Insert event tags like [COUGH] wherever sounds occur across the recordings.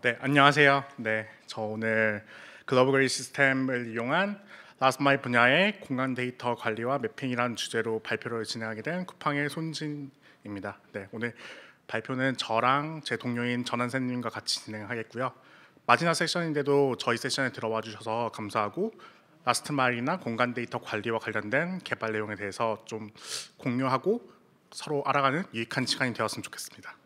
네, 안녕하세요. 네, 저 오늘 글로벌 그레이 시스템을 이용한 라스마이 분야의 공간 데이터 관리와 매핑이라는 주제로 발표를 진행하게 된 쿠팡의 손진입니다. 네, 오늘 발표는 저랑 제 동료인 전한생님과 같이 진행하겠고요. 마지막 세션인데도 저희 세션에 들어와 주셔서 감사하고 라스트 마일이나 공간 데이터 관리와 관련된 개발 내용에 대해서 좀 공유하고 서로 알아가는 유익한 시간이 되었으면 좋겠습니다.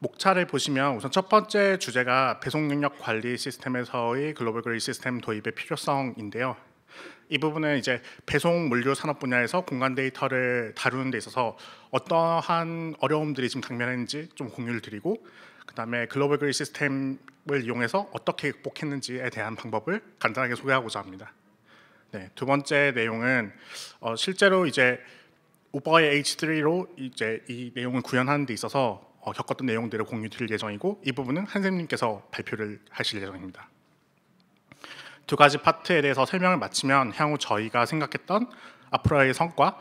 목차를 보시면 우선 첫 번째 주제가 배송 능력 관리 시스템에서의 글로벌 그레이 시스템 도입의 필요성인데요. 이 부분은 이제 배송 물류 산업 분야에서 공간 데이터를 다루는 데 있어서 어떠한 어려움들이 지금 당면했는지 좀 공유를 드리고 그다음에 글로벌 그레이 시스템을 이용해서 어떻게 극복했는지에 대한 방법을 간단하게 소개하고자 합니다. 네, 두 번째 내용은 어, 실제로 이제 우버의 H3로 이제 이 내용을 구현하는 데 있어서 어, 겪었던 내용들을 공유 드릴 예정이고 이 부분은 한샘님께서 발표를 하실 예정입니다. 두 가지 파트에 대해서 설명을 마치면 향후 저희가 생각했던 앞으로의 성과,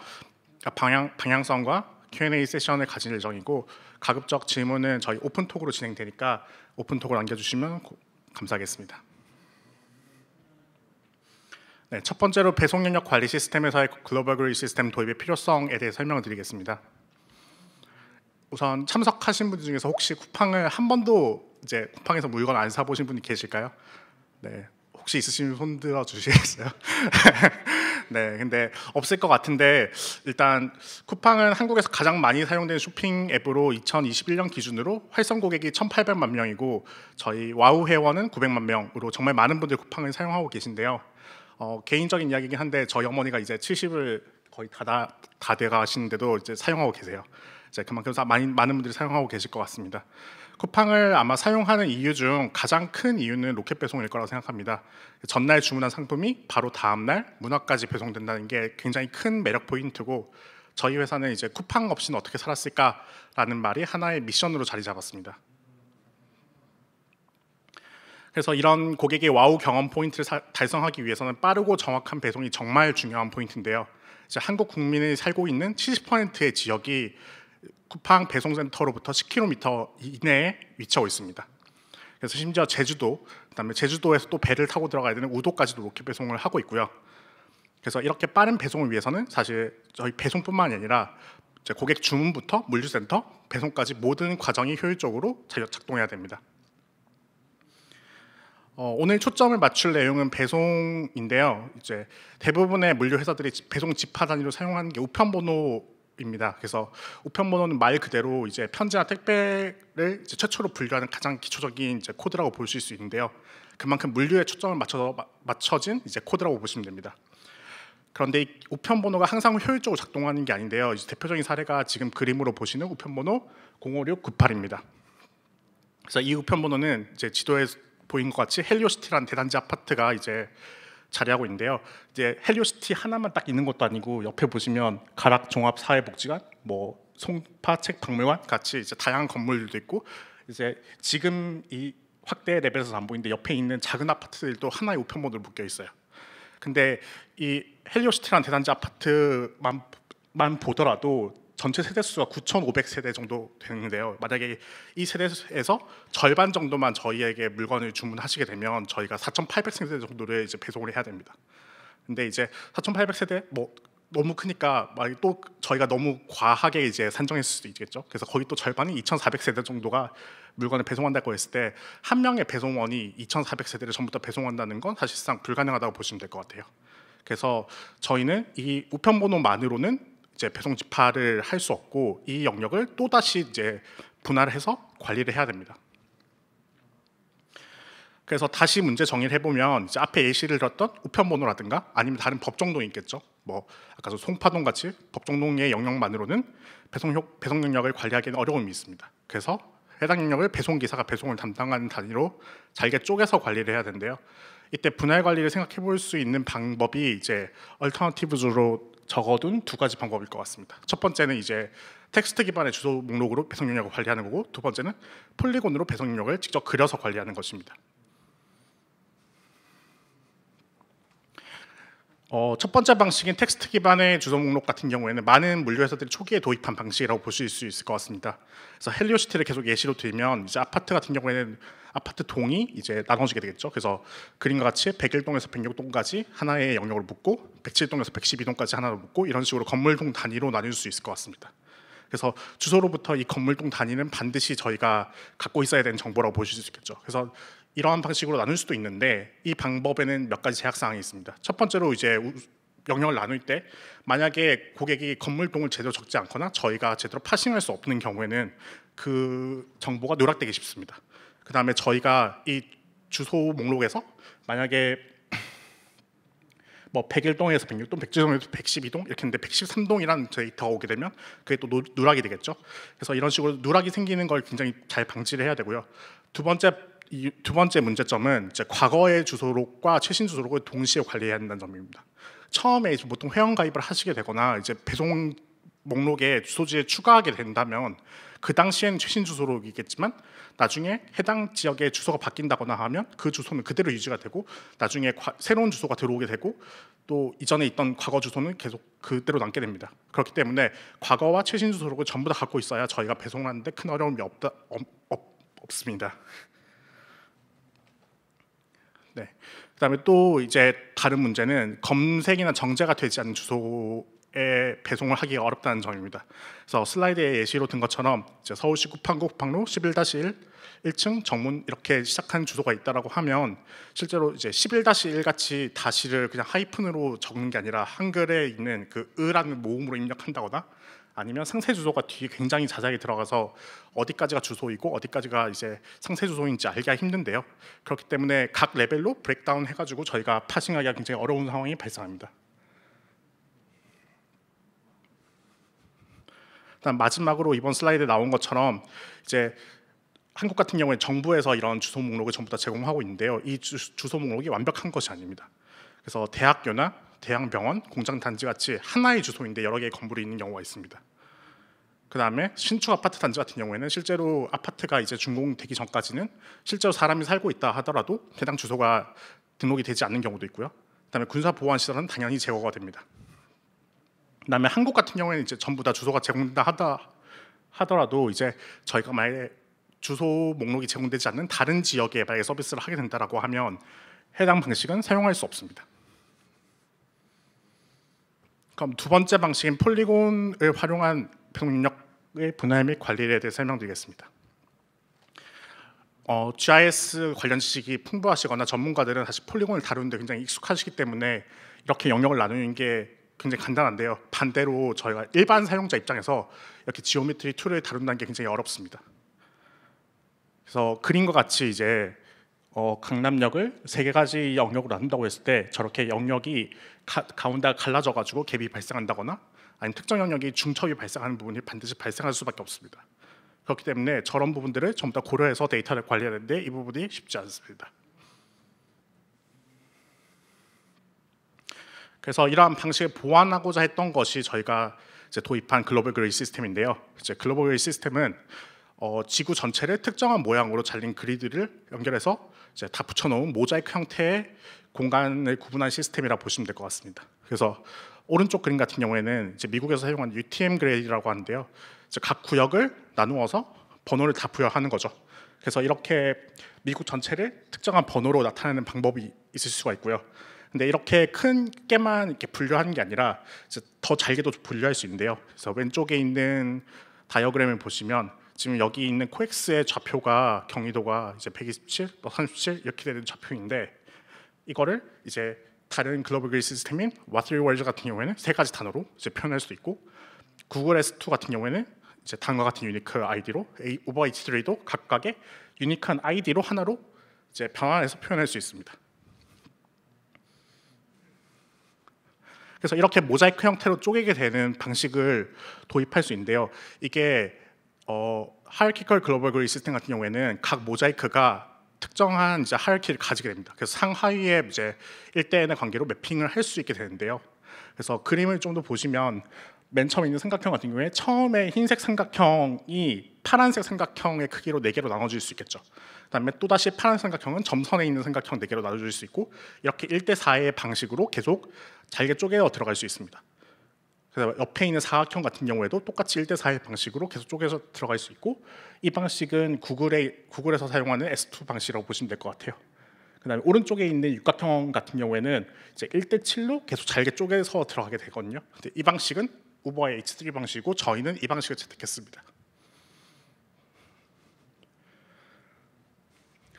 아, 방향, 방향성과 Q&A 세션을 가질 예정이고 가급적 질문은 저희 오픈톡으로 진행되니까 오픈톡을 남겨주시면 감사하겠습니다. 네, 첫 번째로 배송 영역 관리 시스템에서의 글로벌 그리 시스템 도입의 필요성에 대해 설명을 드리겠습니다. 우선 참석하신 분들 중에서 혹시 쿠팡을 한 번도 이제 쿠팡에서 물건 안 사보신 분이 계실까요? 네, 혹시 있으시면 손 들어 주시겠어요? [LAUGHS] 네, 근데 없을 것 같은데 일단 쿠팡은 한국에서 가장 많이 사용된 쇼핑 앱으로 2021년 기준으로 활성 고객이 1,800만 명이고 저희 와우 회원은 900만 명으로 정말 많은 분들 쿠팡을 사용하고 계신데요. 어, 개인적인 이야기긴 한데 저희 어머니가 이제 70을 거의 다다 다 돼가 시는데도 이제 사용하고 계세요. 이제 그만큼 많이 많은 분들이 사용하고 계실 것 같습니다. 쿠팡을 아마 사용하는 이유 중 가장 큰 이유는 로켓 배송일 거라고 생각합니다. 전날 주문한 상품이 바로 다음 날 문화까지 배송된다는 게 굉장히 큰 매력 포인트고 저희 회사는 이제 쿠팡 없이는 어떻게 살았을까라는 말이 하나의 미션으로 자리 잡았습니다. 그래서 이런 고객의 와우 경험 포인트를 달성하기 위해서는 빠르고 정확한 배송이 정말 중요한 포인트인데요. 한국 국민이 살고 있는 70%의 지역이 쿠팡 배송센터로부터 10km 이내에 위치하고 있습니다. 그래서 심지어 제주도, 그다음에 제주도에서 또 배를 타고 들어가야 되는 우도까지도 로켓 배송을 하고 있고요. 그래서 이렇게 빠른 배송을 위해서는 사실 저희 배송뿐만이 아니라 고객 주문부터 물류센터, 배송까지 모든 과정이 효율적으로 작동해야 됩니다. 어, 오늘 초점을 맞출 내용은 배송인데요. 이제 대부분의 물류 회사들이 배송 집화 단위로 사용하는 게 우편번호입니다. 그래서 우편번호는 말 그대로 이제 편지나 택배를 이제 최초로 분류하는 가장 기초적인 이제 코드라고 보수 있는데요. 그만큼 물류에 초점을 맞춰서 맞춰진 이제 코드라고 보시면 됩니다. 그런데 이 우편번호가 항상 효율적으로 작동하는 게 아닌데요. 대표적인 사례가 지금 그림으로 보시는 우편번호 05698입니다. 그래서 이 우편번호는 이제 지도에 보인 것 같이 헬리오시티라는 대단지 아파트가 이제 자리하고 있는데요. 이제 헬리오시티 하나만 딱 있는 것도 아니고 옆에 보시면 가락 종합 사회복지관, 뭐 송파책 박물관 같이 이제 다양한 건물들도 있고 이제 지금 이 확대 레벨에서 안 보이는데 옆에 있는 작은 아파트들도 하나의 우편물로 묶여 있어요. 근데 이 헬리오시티라는 대단지 아파트만 만 보더라도 전체 세대 수가 9,500세대 정도 되는데요. 만약에 이 세대에서 절반 정도만 저희에게 물건을 주문하시게 되면 저희가 4,800세대 정도를 이제 배송을 해야 됩니다. 근데 이제 4,800세대 뭐 너무 크니까 또 저희가 너무 과하게 이제 산정했을 수도 있겠죠. 그래서 거기또 절반인 2,400세대 정도가 물건을 배송한다고 했을 때 한 명의 배송원이 2,400세대를 전부 다 배송한다는 건 사실상 불가능하다고 보시면 될 것 같아요. 그래서 저희는 이 우편번호만으로는 이제 배송 집합을 할수 없고 이 영역을 또 다시 이제 분할 해서 관리를 해야 됩니다. 그래서 다시 문제 정의를 해보면 앞에 예시를 들었던 우편번호라든가 아니면 다른 법정동이 있겠죠. 뭐 아까 송파동 같이 법정동의 영역만으로는 배송, 배송 영역을 관리하기는 어려움이 있습니다. 그래서 해당 영역을 배송기사가 배송을 담당하는 단위로 잘게 쪼개서 관리를 해야 된대요. 이때 분할 관리를 생각해 볼 수 있는 방법이 이제 얼터너티브로 적어둔 두 가지 방법일 것 같습니다. 첫 번째는 이제 텍스트 기반의 주소 목록으로 배송 영역을 관리하는 거고 두 번째는 폴리곤으로 배송 영역을 직접 그려서 관리하는 것입니다. 어, 첫 번째 방식인 텍스트 기반의 주소 목록 같은 경우에는 많은 물류 회사들이 초기에 도입한 방식이라고 보실 수 있을 것 같습니다. 그래서 헬리오시티를 계속 예시로 들면 이제 아파트 같은 경우에는 아파트 동이 이제 나눠지게 되겠죠. 그래서 그림과 같이 101동에서 106동까지 하나의 영역으로 묶고 107동에서 112동까지 하나로 묶고 이런 식으로 건물동 단위로 나눌 수 있을 것 같습니다. 그래서 주소로부터 이 건물동 단위는 반드시 저희가 갖고 있어야 되는 정보라고 보실 수 있겠죠. 그래서 이러한 방식으로 나눌 수도 있는데 이 방법에는 몇 가지 제약 사항이 있습니다. 첫 번째로 이제 영역을 나눌 때 만약에 고객이 건물동을 제대로 적지 않거나 저희가 제대로 파싱할 수 없는 경우에는 그 정보가 누락되기 쉽습니다. 그 다음에 저희가 이 주소 목록에서 만약에 뭐 101동에서 106동, 107동에서 112동 이렇게 했는데 113동이라는 데이터가 오게 되면 그게 또 누락이 되겠죠. 그래서 이런 식으로 누락이 생기는 걸 굉장히 잘 방지를 해야 되고요. 두 번째 이두 번째 문제점은 이제 과거의 주소록과 최신 주소록을 동시에 관리해야 한다는 점입니다. 처음에 이제 보통 회원 가입을 하시게 되거나 이제 배송 목록에 주소지에 추가하게 된다면 그 당시엔 최신 주소록이겠지만 나중에 해당 지역의 주소가 바뀐다거나 하면 그 주소는 그대로 유지가 되고 나중에 과, 새로운 주소가 들어오게 되고 또 이전에 있던 과거 주소는 계속 그대로 남게 됩니다. 그렇기 때문에 과거와 최신 주소록을 전부 다 갖고 있어야 저희가 배송하는데 큰 어려움이 없다, 없, 없, 없습니다. 네. 그다음에 또 이제 다른 문제는 검색이나 정제가 되지 않는 주소에 배송을 하기가 어렵다는 점입니다. 그래서 슬라이드에 예시로 든 것처럼 이제 서울시 구판구 구판로11-1 1층 정문 이렇게 시작한 주소가 있다라고 하면 실제로 이제 11-1 같이 다시를 그냥 하이픈으로 적는 게 아니라 한글에 있는 그 으라는 모음으로 입력한다거나 아니면 상세 주소가 뒤에 굉장히 자세하게 들어가서 어디까지가 주소이고 어디까지가 이제 상세 주소인지 알기가 힘든데요. 그렇기 때문에 각 레벨로 브렉다운 해가지고 저희가 파싱하기가 굉장히 어려운 상황이 발생합니다. 일단 마지막으로 이번 슬라이드에 나온 것처럼 이제 한국 같은 경우에 정부에서 이런 주소 목록을 전부 다 제공하고 있는데요. 이 주, 소 목록이 완벽한 것이 아닙니다. 그래서 대학교나 대양병원 공장단지 같이 하나의 주소인데 여러 개의 건물이 있는 경우가 있습니다. 그 다음에 신축 아파트 단지 같은 경우에는 실제로 아파트가 이제 준공되기 전까지는 실제로 사람이 살고 있다 하더라도 해당 주소가 등록이 되지 않는 경우도 있고요. 그 다음에 군사보안시설은 당연히 제거가 됩니다. 그 다음에 한국 같은 경우에는 이제 전부 다 주소가 제공된다 하다 하더라도 이제 저희가 만약에 주소 목록이 제공되지 않는 다른 지역에 만약에 서비스를 하게 된다라고 하면 해당 방식은 사용할 수 없습니다. 그럼 두 번째 방식인 폴리곤을 활용한 병력의 분할 및 관리에 대해 설명드리겠습니다. 어, GIS 관련 지식이 풍부하시거나 전문가들은 사실 폴리곤을 다루는데 굉장히 익숙하시기 때문에 이렇게 영역을 나누는 게 굉장히 간단한데요. 반대로 저희가 일반 사용자 입장에서 이렇게 지오메트리 툴을 다룬다는 게 굉장히 어렵습니다. 그래서 그림과 같이 이제 어, 강남역을 세 가지 영역으로 나눈다고 했을 때 저렇게 영역이 가, 가운데 갈라져가지고 갭이 발생한다거나 아니면 특정 영역이 중첩이 발생하는 부분이 반드시 발생할 수밖에 없습니다. 그렇기 때문에 저런 부분들을 전부 다 고려해서 데이터를 관리하는데 이 부분이 쉽지 않습니다. 그래서 이러한 방식을 보완하고자 했던 것이 저희가 이제 도입한 글로벌 그리 시스템인데요. 이제 글로벌 그리 시스템은 어, 지구 전체를 특정한 모양으로 잘린 그리드를 연결해서 이제 다 붙여놓은 모자이크 형태의 공간을 구분한 시스템이라 고 보시면 될 것 같습니다. 그래서 오른쪽 그림 같은 경우에는 이제 미국에서 사용한 UTM 그레이라고 하는데요. 이제 각 구역을 나누어서 번호를 다 부여하는 거죠. 그래서 이렇게 미국 전체를 특정한 번호로 나타내는 방법이 있을 수가 있고요. 근데 이렇게 큰 깨만 이렇게 분류하는 게 아니라 더 잘게도 분류할 수 있는데요. 그래서 왼쪽에 있는 다이어그램을 보시면 지금 여기 있는 코엑스의 좌표가 경위도가 이제 127, 37 뭐 이렇게 되는 좌표인데 이거를 이제 다른 글로벌 그리 시스템인 와트리월즈 같은 경우에는 세 가지 단어로 이제 표현할 수도 있고 구글 S2 같은 경우에는 이제 다음과 같은 유니크 아이디로 A, 오버 H3도 각각의 유니크한 아이디로 하나로 이제 변환해서 표현할 수 있습니다. 그래서 이렇게 모자이크 형태로 쪼개게 되는 방식을 도입할 수 있는데요. 이게 어, 하이어키컬 글로벌 그리 시스템 같은 경우에는 각 모자이크가 특정한 이제 하이어키를 가지게 됩니다. 그래서 상하위에 이제 1대1의 관계로 매핑을 할 수 있게 되는데요. 그래서 그림을 좀 더 보시면 맨 처음 에 있는 삼각형 같은 경우에 처음에 흰색 삼각형이 파란색 삼각형의 크기로 4개로 나눠질 수 있겠죠. 그다음에 또다시 파란 색 삼각형은 점선에 있는 삼각형 4개로 나눠질 수 있고 이렇게 1대4의 방식으로 계속 잘게 쪼개어 들어갈 수 있습니다. 그다음에 옆에 있는 사각형 같은 경우에도 똑같이 1대 4의 방식으로 계속 쪼개서 들어갈 수 있고 이 방식은 구글의 구글에서 사용하는 S2 방식이라고 보시면 될 것 같아요. 그다음에 오른쪽에 있는 육각형 같은 경우에는 이제 1대 7로 계속 잘게 쪼개서 들어가게 되거든요. 근데 이 방식은 우버의 H3 방식이고 저희는 이 방식을 채택했습니다.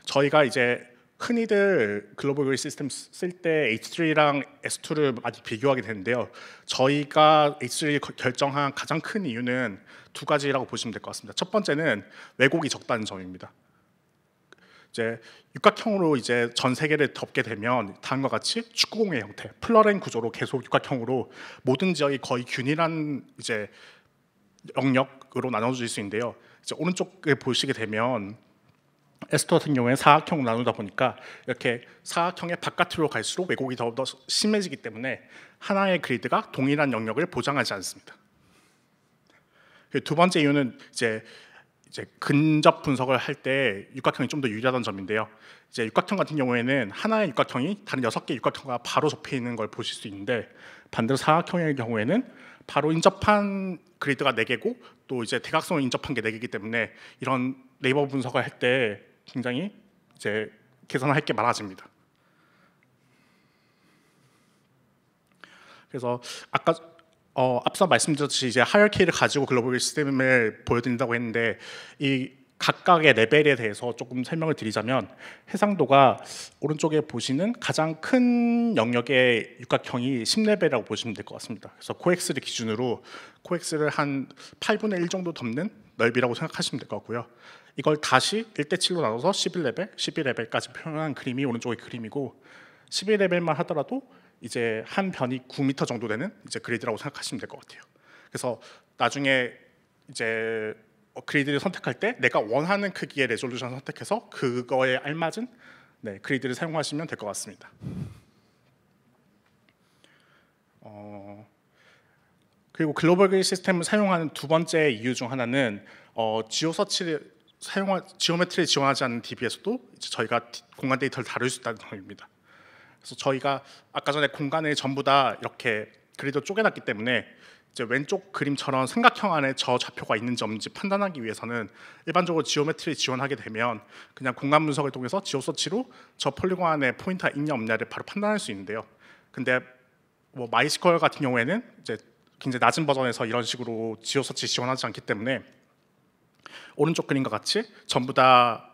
저희가 이제 흔히들 글로벌 교육 시스템 쓸 때 H3랑 S2를 많이 비교하게 되는데요. 저희가 H3를 결정한 가장 큰 이유는 두 가지라고 보시면 될 것 같습니다. 첫 번째는 왜곡이 적다는 점입니다. 이제 육각형으로 이제 전 세계를 덮게 되면 다음과 같이 축구공의 형태, 플러렌 구조로 계속 육각형으로 모든 지역이 거의 균일한 이제 영역으로 나눠질 수 있는데요. 이제 오른쪽에 보시게 되면 에스터 같은 경우에는 사각형으 나누다 보니까 이렇게 사각형의 바깥으로 갈수록 왜곡이 더, 더 심해지기 때문에 하나의 그리드가 동일한 영역을 보장하지 않습니다. 두 번째 이유는 이제 이제 근접 분석을 할 때 육각형이 좀 더 유리하다는 점인데요. 이제 육각형 같은 경우에는 하나의 육각형이 다른 여섯 개 육각형과 바로 접해 있는 걸 보실 수 있는데 반대로 사각형의 경우에는 바로 인접한 그리드가 네 개고 또 이제 대각선을 인접한 게 네 개이기 때문에 이런 네이버 분석을 할때 굉장히 이제 계산할 게 많아집니다. 그래서 아까 어, 앞서 말씀드렸듯이 이제 하이어키를 가지고 글로벌 시스템을 보여드린다고 했는데 이 각각의 레벨에 대해서 조금 설명을 드리자면 해상도가 오른쪽에 보시는 가장 큰 영역의 육각형이 10레벨이라고 보시면 될 것 같습니다. 그래서 코엑스를 기준으로 코엑스를 한 8분의 1 정도 덮는 넓이라고 생각하시면 될 것 같고요. 이걸 다시 1대7로 나눠서 11레벨, 12레벨까지 표현한 그림이 오른쪽의 그림이고 11레벨만 하더라도 이제 한 변이 9m 정도 되는 이제 그리드라고 생각하시면 될 것 같아요. 그래서 나중에 이제 어, 그리드를 선택할 때 내가 원하는 크기의 레졸루션 을 선택해서 그거에 알맞은 네, 그리드를 사용하시면 될 것 같습니다. 어, 그리고 글로벌 그리드 시스템을 사용하는 두 번째 이유 중 하나는 어, 지오 서치를 사용할지오메트리 지원하지 않는 DB에서도 저희가 공간 데이터를 다룰 수 있다는 점입니다. 그래서 저희가 아까 전에 공간을 전부 다 이렇게 그리드 쪼개놨기 때문에 이제 왼쪽 그림처럼 삼각형 안에 저 좌표가 있는지 없는지 판단하기 위해서는 일반적으로 지오메트리 지원하게 되면 그냥 공간 분석을 통해서 지오서치로 저 폴리곤 안에 포인트가 있냐 없냐를 바로 판단할 수 있는데요. 근데 뭐마이스퀘 같은 경우에는 이제 굉장히 낮은 버전에서 이런 식으로 지오서치 지원하지 않기 때문에 오른쪽 그림과 같이 전부 다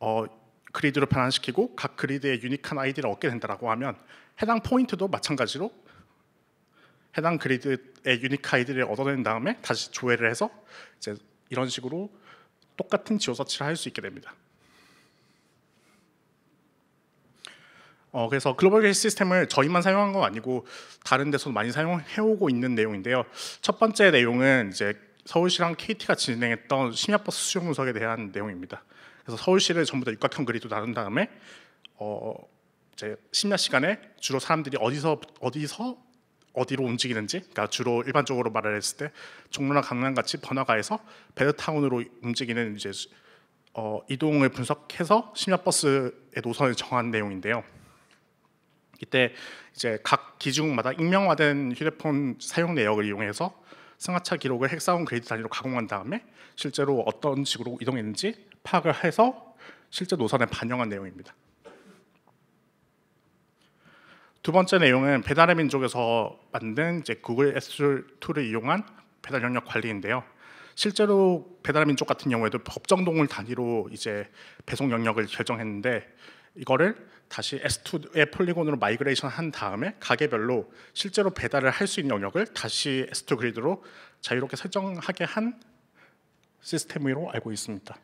어, 그리드로 변환시키고 각 그리드의 유니크한 아이디를 얻게 된다고 하면 해당 포인트도 마찬가지로 해당 그리드의 유니크 아이디를 얻어낸 다음에 다시 조회를 해서 이제 이런 식으로 똑같은 지오 서치를 할 수 있게 됩니다. 어, 그래서 글로벌 게시 시스템을 저희만 사용한 건 아니고 다른 데서도 많이 사용해오고 있는 내용인데요. 첫 번째 내용은 이제 서울시랑 KT가 진행했던 심야버스 수용 분석에 대한 내용입니다. 그래서 서울시를 전부 다 육각형 그리도 나눈 다음에 어 이제 심야 시간에 주로 사람들이 어디서 어디서 어디로 움직이는지 그러니까 주로 일반적으로 말을 했을 때 종로나 강남 같이 번화가에서 베드타운으로 움직이는 이제 어, 이동을 분석해서 심야버스의 노선을 정한 내용인데요. 이때 이제 각 기지국마다 익명화된 휴대폰 사용 내역을 이용해서 승하차 기록을 헥사곤 그레이드 단위로 가공한 다음에 실제로 어떤 식으로 이동했는지 파악을 해서 실제 노선에 반영한 내용입니다. 두 번째 내용은 배달의 민족에서 만든 이제 구글 S2를 이용한 배달 영역 관리인데요. 실제로 배달의 민족 같은 경우에도 법정 동물 단위로 이제 배송 영역을 결정했는데 이거를 다시 S2의 폴리곤으로 마이그레이션 한 다음에 가게별로 실제로 배달을 할 수 있는 영역을 다시 S2 그리드로 자유롭게 설정하게 한 시스템으로 알고 있습니다.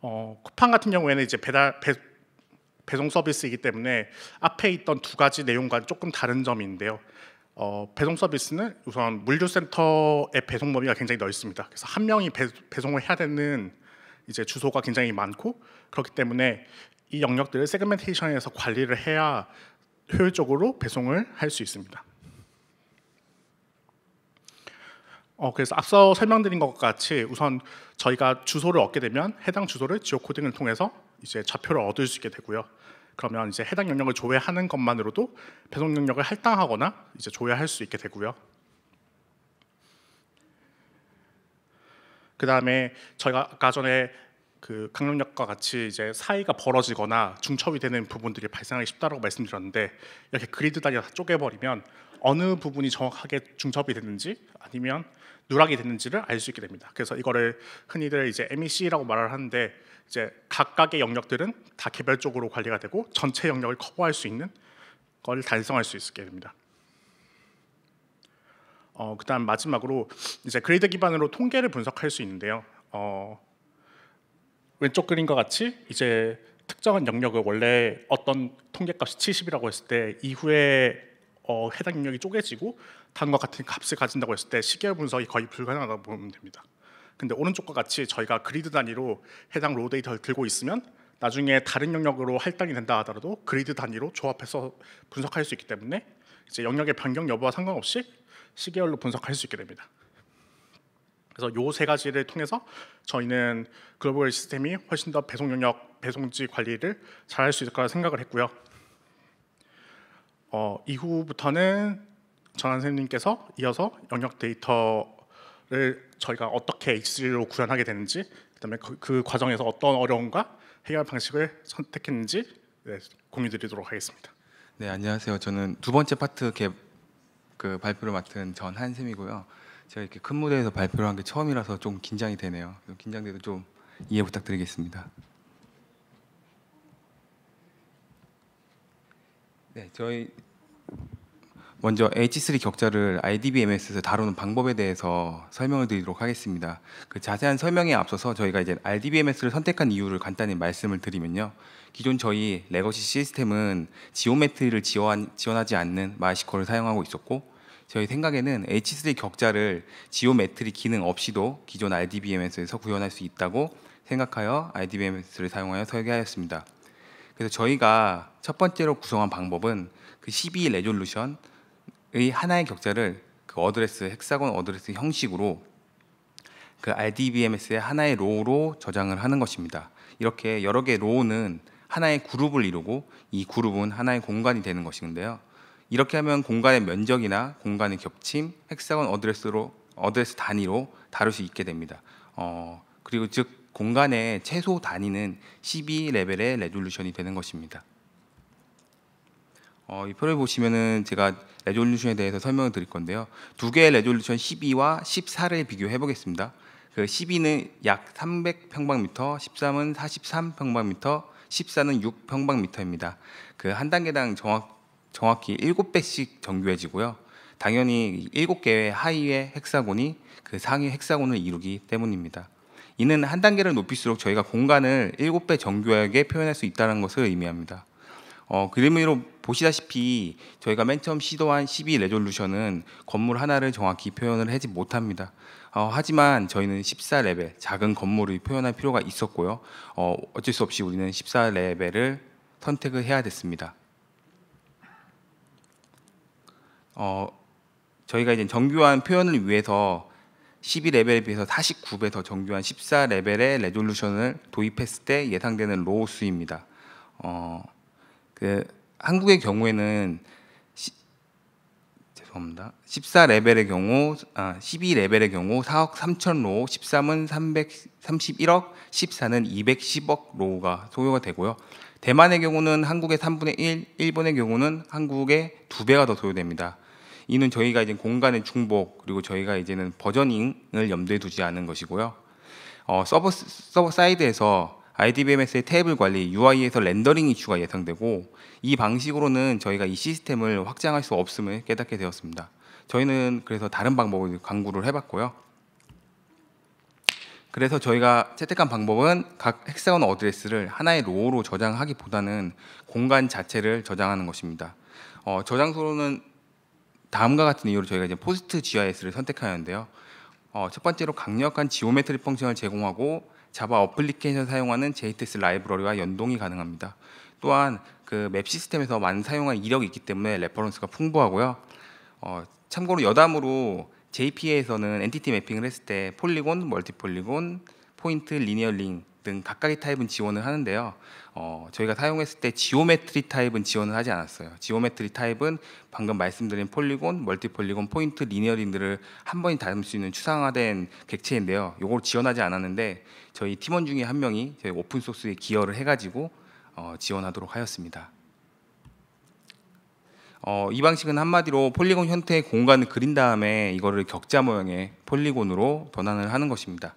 어, 쿠팡 같은 경우에는 이제 배달 배, 배송 서비스이기 때문에 앞에 있던 두 가지 내용과 조금 다른 점인데요. 어, 배송 서비스는 우선 물류센터의 배송범위가 굉장히 넓습니다. 그래서 한 명이 배, 배송을 해야 되는 이제 주소가 굉장히 많고 그렇기 때문에 이 영역들을 세그멘테이션에서 관리를 해야 효율적으로 배송을 할 수 있습니다. 어, 그래서 앞서 설명드린 것 같이 우선 저희가 주소를 얻게 되면 해당 주소를 지오 코딩을 통해서 이제 좌표를 얻을 수 있게 되고요. 그러면 이제 해당 영역을 조회하는 것만으로도 배송 능력을 할당하거나 이제 조회할 수 있게 되고요. 그 다음에 저희가 아까 전에 그강력력과 같이 이제 사이가 벌어지거나 중첩이 되는 부분들이 발생하기 쉽다고 라 말씀드렸는데 이렇게 그리드 단위로 다 쪼개버리면 어느 부분이 정확하게 중첩이 됐는지 아니면 누락이 됐는지를 알 수 있게 됩니다. 그래서 이거를 흔히들 이제 MEC라고 말을 하는데 이제 각각의 영역들은 다 개별적으로 관리가 되고 전체 영역을 커버할 수 있는 걸 달성할 수 있게 됩니다. 어, 그다음 마지막으로 이제 그레이드 기반으로 통계를 분석할 수 있는데요. 어, 왼쪽 그림과 같이 이제 특정한 영역을 원래 어떤 통계값이 70이라고 했을 때 이후에 어, 해당 영역이 쪼개지고 다음과 같은 값을 가진다고 했을 때 시계열 분석이 거의 불가능하다고 보면 됩니다. 근데 오른쪽과 같이 저희가 그리드 단위로 해당 로 데이터를 들고 있으면 나중에 다른 영역으로 할당이 된다 하더라도 그리드 단위로 조합해서 분석할 수 있기 때문에 이제 영역의 변경 여부와 상관없이 시계열로 분석할 수 있게 됩니다. 그래서 요 세 가지를 통해서 저희는 글로벌 시스템이 훨씬 더 배송 영역, 배송지 관리를 잘할 수 있을 거라 생각을 했고요. 어, 이후부터는 전한 선생님께서 이어서 영역 데이터를 저희가 어떻게 H3로 구현하게 되는지 그다음에 그, 그 과정에서 어떤 어려움과 해결 방식을 선택했는지 네, 공유 드리도록 하겠습니다. 네, 안녕하세요. 저는 두 번째 파트 개, 그 발표를 맡은 전한샘이고요. 제가 이렇게 큰 무대에서 발표를 한 게 처음이라서 좀 긴장이 되네요. 긴장돼도 좀 이해 부탁드리겠습니다. 네, 저희 먼저 H3 격자를 IDBMS에서 다루는 방법에 대해서 설명을 드리도록 하겠습니다. 그 자세한 설명에 앞서서 저희가 이제 IDBMS를 선택한 이유를 간단히 말씀을 드리면요. 기존 저희 레거시 시스템은 지오메트리를 지원, 지원하지 않는 마이시컬을 사용하고 있었고 저희 생각에는 H3 격자를 지오메트리 기능 없이도 기존 RDBMS에서 구현할 수 있다고 생각하여 RDBMS를 사용하여 설계하였습니다. 그래서 저희가 첫 번째로 구성한 방법은 그 12 레졸루션의 하나의 격자를 그 어드레스 헥사곤 어드레스 형식으로 그 RDBMS의 하나의 로우로 저장을 하는 것입니다. 이렇게 여러 개의 로우는 하나의 그룹을 이루고 이 그룹은 하나의 공간이 되는 것인데요. 이렇게 하면 공간의 면적이나 공간의 겹침, 헥사곤 어드레스로 어드레스 단위로 다룰 수 있게 됩니다. 어, 그리고 즉 공간의 최소 단위는 12레벨의 레졸루션이 되는 것입니다. 어, 이 표를 보시면은 제가 레졸루션에 대해서 설명을 드릴 건데요. 두 개의 레졸루션 12와 14를 비교해 보겠습니다. 그 12는 약 300평방미터, 13은 43평방미터, 14는 6평방미터입니다. 그 한 단계당 정확 정확히 7배씩 정교해지고요. 당연히 7개의 하위의 헥사곤이 그 상위 헥사곤을 이루기 때문입니다. 이는 한 단계를 높일수록 저희가 공간을 7배 정교하게 표현할 수 있다는 것을 의미합니다. 어, 그림으로 보시다시피 저희가 맨 처음 시도한 12 레졸루션은 건물 하나를 정확히 표현을 하지 못합니다. 어, 하지만 저희는 14레벨 작은 건물을 표현할 필요가 있었고요. 어, 어쩔 수 없이 우리는 14레벨을 선택을 해야 됐습니다. 어, 저희가 이제 정교한 표현을 위해서 12레벨에 비해서 49배 더 정교한 14레벨의 레졸루션을 도입했을 때 예상되는 로우 수입니다. 어, 그 한국의 경우에는 시, 죄송합니다. 14레벨의 경우, 아, 12레벨의 경우 4억 3천 로우, 13은 331억, 14는 210억 로우가 소요가 되고요. 대만의 경우는 한국의 3분의 1, 일본의 경우는 한국의 2배가 더 소요됩니다. 이는 저희가 이제 공간의 중복 그리고 저희가 이제는 버전닝을 염두에 두지 않은 것이고요. 어, 서버 서버 사이드에서 IDBMS의 테이블 관리, UI에서 렌더링 이슈가 예상되고 이 방식으로는 저희가 이 시스템을 확장할 수 없음을 깨닫게 되었습니다. 저희는 그래서 다른 방법을 강구를 해봤고요. 그래서 저희가 채택한 방법은 각 헥사건 어드레스를 하나의 로우로 저장하기보다는 공간 자체를 저장하는 것입니다. 어, 저장소로는 다음과 같은 이유로 저희가 이제 포스트 GIS를 선택하였는데요. 어, 첫 번째로 강력한 지오메트리 펑션을 제공하고 자바 어플리케이션 사용하는 JTS 라이브러리와 연동이 가능합니다. 또한 그 맵 시스템에서 많은 사용한 이력이 있기 때문에 레퍼런스가 풍부하고요. 어, 참고로 여담으로 JPA에서는 엔티티 매핑을 했을 때 폴리곤, 멀티폴리곤, 포인트, 리니어 링등 각각의 타입은 지원을 하는데요. 어, 저희가 사용했을 때 지오메트리 타입은 지원을 하지 않았어요. 지오메트리 타입은 방금 말씀드린 폴리곤, 멀티폴리곤, 포인트, 리니어 링들을한 번에 닮을 수 있는 추상화된 객체인데요. 이걸 지원하지 않았는데 저희 팀원 중에 한 명이 저희 오픈 소스에 기여를 해가지고 어, 지원하도록 하였습니다. 어, 이 방식은 한마디로 폴리곤 형태의 공간을 그린 다음에 이거를 격자 모형의 폴리곤으로 변환을 하는 것입니다.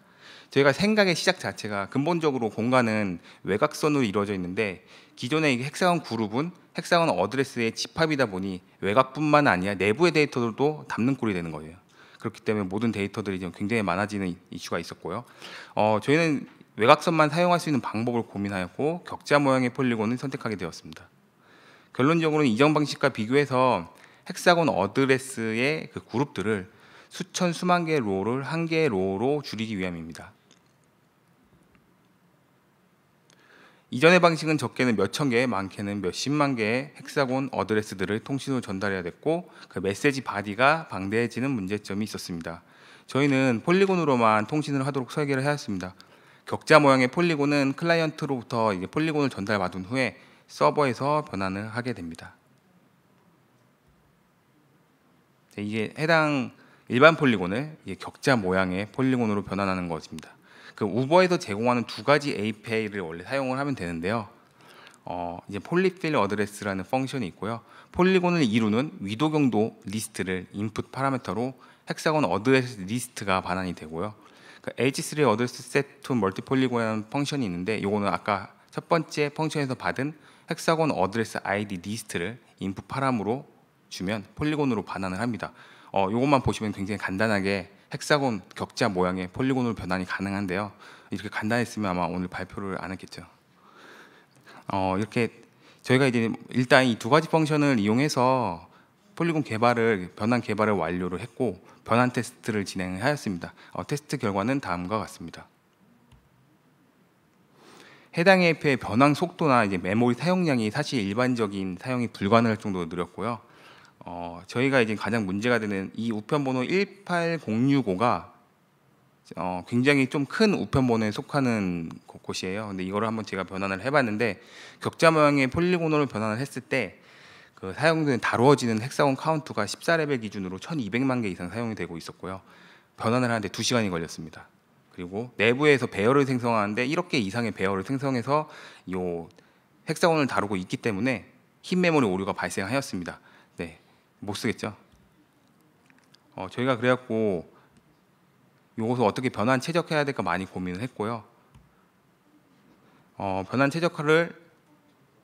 저희가 생각의 시작 자체가 근본적으로 공간은 외곽선으로 이루어져 있는데 기존의 핵사원 그룹은 핵사원 어드레스의 집합이다 보니 외곽뿐만 아니라 내부의 데이터들도 담는 꼴이 되는 거예요. 그렇기 때문에 모든 데이터들이 지금 굉장히 많아지는 이슈가 있었고요. 어, 저희는 외곽선만 사용할 수 있는 방법을 고민하였고 격자 모양의 폴리곤을 선택하게 되었습니다. 결론적으로는 이전 방식과 비교해서 핵사곤 어드레스의 그 그룹들을 수천 수만 개의 로우를 한 개의 로우로 줄이기 위함입니다. 이전의 방식은 적게는 몇천 개, 많게는 몇십만 개의 헥사곤 어드레스들을 통신으로 전달해야 됐고 그 메시지 바디가 방대해지는 문제점이 있었습니다. 저희는 폴리곤으로만 통신을 하도록 설계를 하였습니다 격자 모양의 폴리곤은 클라이언트로부터 이제 폴리곤을 전달 받은 후에 서버에서 변환을 하게 됩니다. 이게 해당 일반 폴리곤을 격자 모양의 폴리곤으로 변환하는 것입니다. 그 우버에서 제공하는 두 가지 API를 원래 사용을 하면 되는데요. 어, 이제 폴리필 어드레스라는 펑션이 있고요. 폴리곤을 이루는 위도 경도 리스트를 인풋 파라미터로 헥사곤 어드레스 리스트가 반환이 되고요. 그 H3 어드레스 세트 멀티폴리곤이라는 펑션이 있는데 이거는 아까 첫 번째 펑션에서 받은 헥사곤 어드레스 아이디 리스트를 인풋 파람으로 주면 폴리곤으로 반환을 합니다. 어, 이것만 보시면 굉장히 간단하게 헥사곤 격자 모양의 폴리곤으로 변환이 가능한데요. 이렇게 간단했으면 아마 오늘 발표를 안 했겠죠. 어, 이렇게 저희가 이제 일단 이 두 가지 펑션을 이용해서 폴리곤 개발을 변환 개발을 완료를 했고 변환 테스트를 진행하였습니다. 어, 테스트 결과는 다음과 같습니다. 해당 AP의 변환 속도나 이제 메모리 사용량이 사실 일반적인 사용이 불가능할 정도로 느렸고요. 어, 저희가 이제 가장 문제가 되는 이 우편번호 18065가 어, 굉장히 좀 큰 우편번호에 속하는 곳이에요. 근데 이거를 한번 제가 변환을 해봤는데 격자 모양의 폴리곤으로 변환을 했을 때그 사용되는 다루어지는 헥사곤 카운트가 14레벨 기준으로 1,200만 개 이상 사용이 되고 있었고요. 변환을 하는데 2시간이 걸렸습니다. 그리고 내부에서 배열을 생성하는데 이렇게 이상의 배열을 생성해서 요 헥사곤을 다루고 있기 때문에 흰 메모리 오류가 발생하였습니다. 네, 못 쓰겠죠. 어, 저희가 그래갖고 이것을 어떻게 변환 최적화해야 될까 많이 고민을 했고요. 어, 변환 최적화를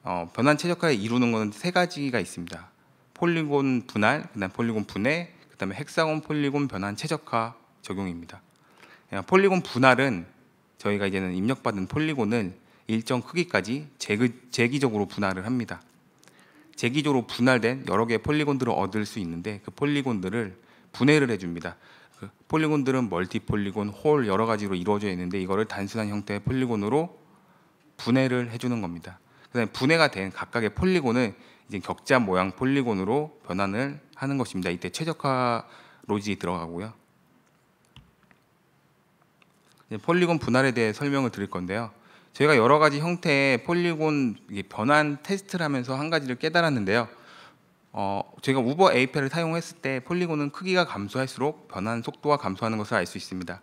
어, 변환 최적화를 이루는 것은 세 가지가 있습니다. 폴리곤 분할, 그다음 폴리곤 분해, 그다음에 헥사곤 폴리곤 변환 최적화 적용입니다. 예, 폴리곤 분할은 저희가 이제는 입력받은 폴리곤을 일정 크기까지 재기, 적으로 분할을 합니다. 재기조로 분할된 여러 개의 폴리곤들을 얻을 수 있는데 그 폴리곤들을 분해를 해줍니다. 그 폴리곤들은 멀티 폴리곤, 홀 여러 가지로 이루어져 있는데 이거를 단순한 형태의 폴리곤으로 분해를 해주는 겁니다. 그다음에 분해가 된 각각의 폴리곤을 이제 격자 모양 폴리곤으로 변환을 하는 것입니다. 이때 최적화 로지이 들어가고요. 폴리곤 분할에 대해 설명을 드릴 건데요. 저희가 여러 가지 형태의 폴리곤 변환 테스트를 하면서 한 가지를 깨달았는데요. 어, 저희가 우버 에이펠을 사용했을 때 폴리곤은 크기가 감소할수록 변환 속도가 감소하는 것을 알 수 있습니다.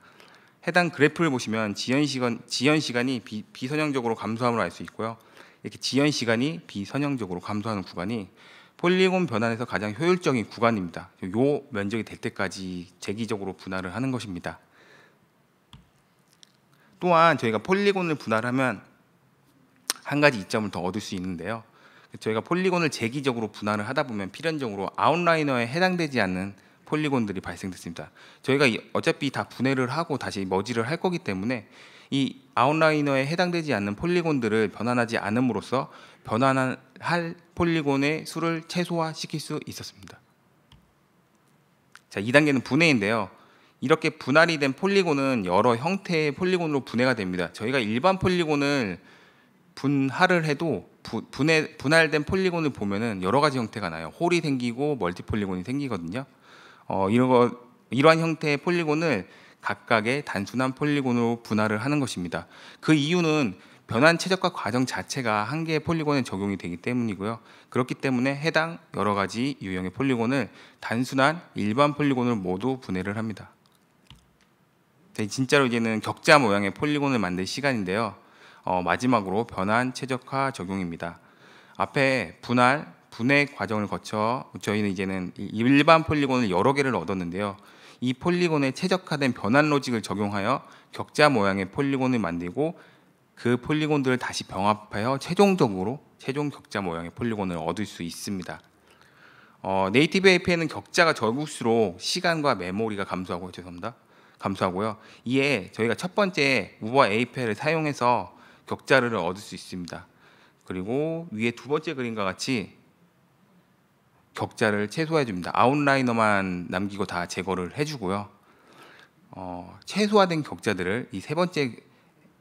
해당 그래프를 보시면 지연 시간 지연 시간이 비, 비선형적으로 감소함을 알 수 있고요. 이렇게 지연 시간이 비선형적으로 감소하는 구간이 폴리곤 변환에서 가장 효율적인 구간입니다. 요 면적이 될 때까지 재기적으로 분할을 하는 것입니다. 또한 저희가 폴리곤을 분할하면 한 가지 이점을 더 얻을 수 있는데요. 저희가 폴리곤을 재기적으로 분할을 하다 보면 필연적으로 아웃라이너에 해당되지 않는 폴리곤들이 발생됐습니다. 저희가 어차피 다 분해를 하고 다시 머지를 할 거기 때문에 이 아웃라이너에 해당되지 않는 폴리곤들을 변환하지 않음으로써 변환할 폴리곤의 수를 최소화시킬 수 있었습니다. 자, 2단계는 분해인데요. 이렇게 분할이 된 폴리곤은 여러 형태의 폴리곤으로 분해가 됩니다. 저희가 일반 폴리곤을 분할을 해도 부, 분해, 분할된 폴리곤을 보면은 여러 가지 형태가 나요. 홀이 생기고 멀티 폴리곤이 생기거든요. 어, 이런 거, 이러한 형태의 폴리곤을 각각의 단순한 폴리곤으로 분할을 하는 것입니다. 그 이유는 변환 최적화 과정 자체가 한 개의 폴리곤에 적용이 되기 때문이고요. 그렇기 때문에 해당 여러 가지 유형의 폴리곤을 단순한 일반 폴리곤을 모두 분해를 합니다. 네, 진짜로 이제는 격자 모양의 폴리곤을 만들 시간인데요. 어, 마지막으로 변환 최적화 적용입니다. 앞에 분할, 분해 과정을 거쳐 저희는 이제는 일반 폴리곤을 여러 개를 얻었는데요. 이 폴리곤에 최적화된 변환 로직을 적용하여 격자 모양의 폴리곤을 만들고 그 폴리곤들을 다시 병합하여 최종적으로 최종 격자 모양의 폴리곤을 얻을 수 있습니다. 어, 네이티브 a p 에는 격자가 적을수록 시간과 메모리가 감소하고 죄송합니다. 감소하고요. 이에 저희가 첫 번째 우버 에이펠을 사용해서 격자를 얻을 수 있습니다. 그리고 위에 두 번째 그림과 같이 격자를 최소화해 줍니다. 아웃라이너만 남기고 다 제거를 해주고요. 어, 최소화된 격자들을 이 세 번째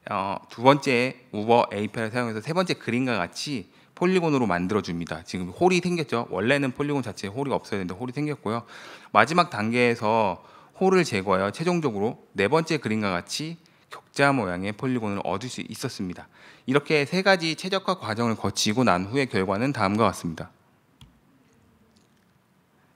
어, 두 번째 우버 에이펠을 사용해서 세 번째 그림과 같이 폴리곤으로 만들어줍니다. 지금 홀이 생겼죠. 원래는 폴리곤 자체에 홀이 없어야 되는데 홀이 생겼고요. 마지막 단계에서 홀을 제거하여 최종적으로 네 번째 그림과 같이 격자 모양의 폴리곤을 얻을 수 있었습니다. 이렇게 세 가지 최적화 과정을 거치고 난 후의 결과는 다음과 같습니다.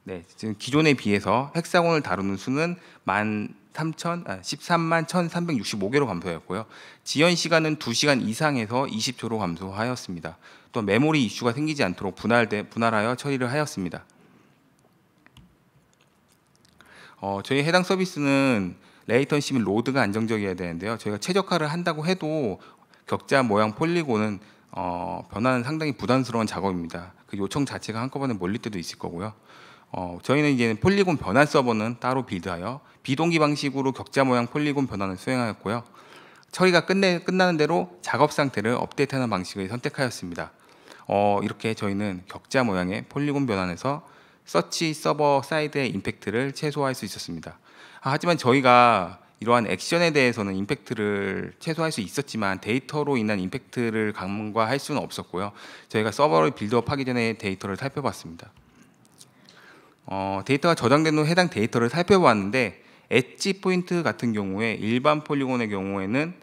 네, 지금 기존에 비해서 헥사곤을 다루는 수는 만 3천, 아, 13만 1,365개로 감소하였고요. 지연 시간은 2시간 이상에서 20초로 감소하였습니다. 또 메모리 이슈가 생기지 않도록 분할돼, 분할하여 처리를 하였습니다. 어, 저희 해당 서비스는 레이턴시 및 로드가 안정적이어야 되는데요. 저희가 최적화를 한다고 해도 격자 모양 폴리곤은 어, 변화는 상당히 부담스러운 작업입니다. 그 요청 자체가 한꺼번에 몰릴 때도 있을 거고요. 어, 저희는 이제 폴리곤 변환 서버는 따로 빌드하여 비동기 방식으로 격자 모양 폴리곤 변환을 수행하였고요. 처리가 끝내, 끝나는 대로 작업 상태를 업데이트하는 방식을 선택하였습니다. 어, 이렇게 저희는 격자 모양의 폴리곤 변환에서 서치 서버 사이드의 임팩트를 최소화할 수 있었습니다. 아, 하지만 저희가 이러한 액션에 대해서는 임팩트를 최소화할 수 있었지만 데이터로 인한 임팩트를 강과할 수는 없었고요. 저희가 서버를 빌드업하기 전에 데이터를 살펴봤습니다. 어, 데이터가 저장된 후 해당 데이터를 살펴봤는데 엣지 포인트 같은 경우에 일반 폴리곤의 경우에는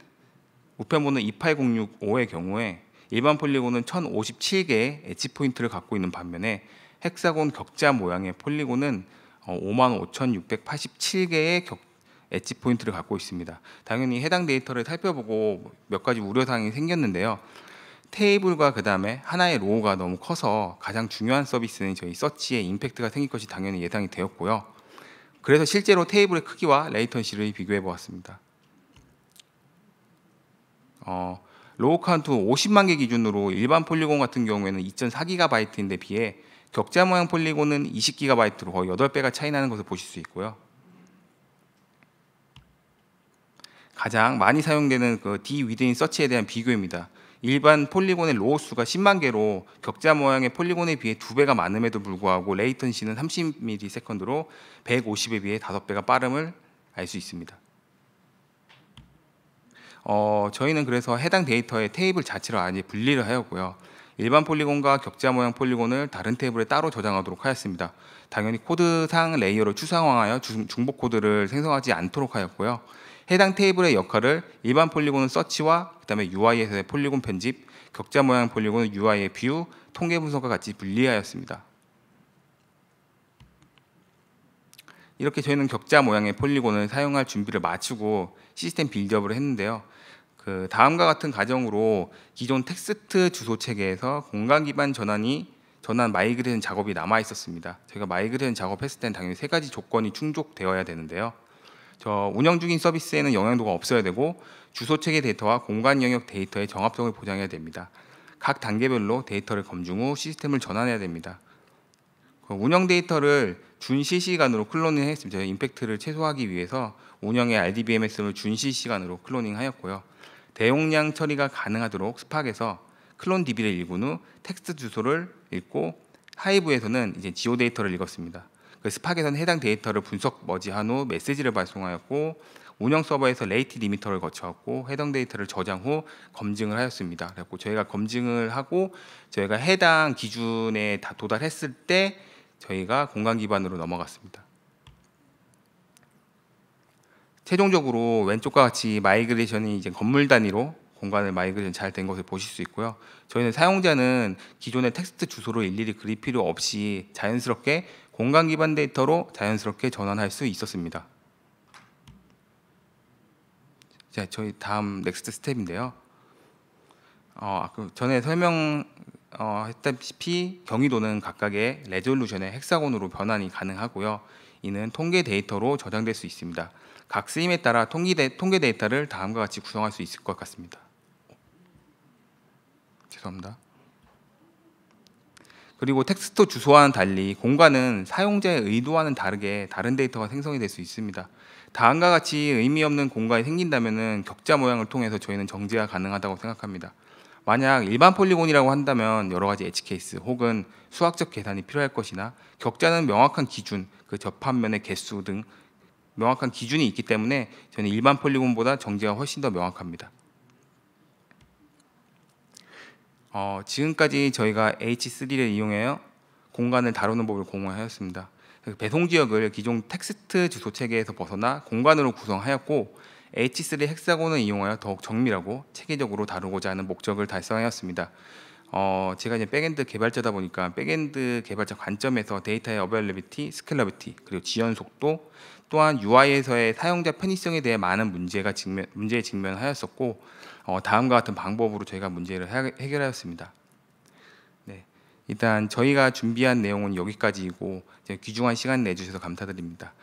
우편번호 28065의 경우에 일반 폴리곤은 1057개의 엣지 포인트를 갖고 있는 반면에 헥사곤 격자 모양의 폴리곤은 55,687개의 어, 격, 엣지 포인트를 갖고 있습니다. 당연히 해당 데이터를 살펴보고 몇 가지 우려사항이 생겼는데요. 테이블과 그 다음에 하나의 로우가 너무 커서 가장 중요한 서비스는 저희 서치에 임팩트가 생길 것이 당연히 예상이 되었고요. 그래서 실제로 테이블의 크기와 레이턴시를 비교해 보았습니다. 어, 로우 카운트 50만 개 기준으로 일반 폴리곤 같은 경우에는 2.4GB인데 비해 격자 모양 폴리곤은 20GB로 거의 8배가 차이 나는 것을 보실 수 있고요. 가장 많이 사용되는 그 디위드인 서치에 대한 비교입니다. 일반 폴리곤의 로우 수가 10만 개로 격자 모양의 폴리곤에 비해 2배가 많음에도 불구하고 레이턴시는 30ms/s로 150에 비해 5배가 빠름을 알 수 있습니다. 어, 저희는 그래서 해당 데이터의 테이블 자체를 아예 분리를 하였고요. 일반 폴리곤과 격자 모양 폴리곤을 다른 테이블에 따로 저장하도록 하였습니다. 당연히 코드상 레이어를 추상화하여 중복 코드를 생성하지 않도록 하였고요. 해당 테이블의 역할을 일반 폴리곤은 서치와 그다음에 UI에서의 폴리곤 편집, 격자 모양 폴리곤은 UI의 뷰, 통계 분석과 같이 분리하였습니다. 이렇게 저희는 격자 모양의 폴리곤을 사용할 준비를 마치고 시스템 빌드업을 했는데요. 그 다음과 같은 과정으로 기존 텍스트 주소 체계에서 공간 기반 전환이 전환 마이그레이션 작업이 남아 있었습니다. 제가 마이그레이션 작업했을 땐 당연히 세 가지 조건이 충족되어야 되는데요. 저 운영 중인 서비스에는 영향도가 없어야 되고 주소 체계 데이터와 공간 영역 데이터의 정합성을 보장해야 됩니다. 각 단계별로 데이터를 검증 후 시스템을 전환해야 됩니다. 그 운영 데이터를 준실시간으로 클로닝 했습니다. 임팩트를 최소화하기 위해서 운영의 RDBMS를 준실시간으로 클로닝하였고요. 대용량 처리가 가능하도록 스팍에서 클론 DB를 읽은 후 텍스트 주소를 읽고 하이브에서는 이제 지오 데이터를 읽었습니다. 그 스팍에서는 해당 데이터를 분석 머지한 후 메시지를 발송하였고 운영 서버에서 레이티 리미터를 거쳐왔고 해당 데이터를 저장 후 검증을 하였습니다. 그래고 저희가 검증을 하고 저희가 해당 기준에 다 도달했을 때 저희가 공간 기반으로 넘어갔습니다. 최종적으로 왼쪽과 같이 마이그레이션이 이제 건물 단위로 공간을 마이그레이션 잘된 것을 보실 수 있고요. 저희는 사용자는 기존의 텍스트 주소로 일일이 그릴 필요 없이 자연스럽게 공간 기반 데이터로 자연스럽게 전환할 수 있었습니다. 자, 저희 다음 넥스트 스텝인데요. 어, 아, 그 전에 설명했다시피 어, 경위도는 각각의 레졸루션의 헥사곤으로 변환이 가능하고요. 이는 통계 데이터로 저장될 수 있습니다. 각 쓰임에 따라 통계데, 통계 데이터를 다음과 같이 구성할 수 있을 것 같습니다. 죄송합니다. 그리고 텍스트 주소와는 달리 공간은 사용자의 의도와는 다르게 다른 데이터가 생성이 될 수 있습니다. 다음과 같이 의미 없는 공간이 생긴다면 격자 모양을 통해서 저희는 정지가 가능하다고 생각합니다. 만약 일반 폴리곤이라고 한다면 여러 가지 엣지 케이스 혹은 수학적 계산이 필요할 것이나 격자는 명확한 기준, 그 접합면의 개수 등 명확한 기준이 있기 때문에 저는 일반 폴리곤보다 정제가 훨씬 더 명확합니다. 어, 지금까지 저희가 H3를 이용하여 공간을 다루는 법을 공모하였습니다. 배송 지역을 기존 텍스트 주소 체계에서 벗어나 공간으로 구성하였고 H3 헥사곤을 이용하여 더욱 정밀하고 체계적으로 다루고자 하는 목적을 달성하였습니다. 어, 제가 이제 백엔드 개발자다 보니까 백엔드 개발자 관점에서 데이터의 어벨레비티, 스케일러비티, 그리고 지연 속도, 또한 UI에서의 사용자 편의성에 대해 많은 문제가 직면, 문제에 직면하였었고 어, 다음과 같은 방법으로 저희가 문제를 해결하였습니다. 네, 일단 저희가 준비한 내용은 여기까지이고 이제 귀중한 시간 내주셔서 감사드립니다.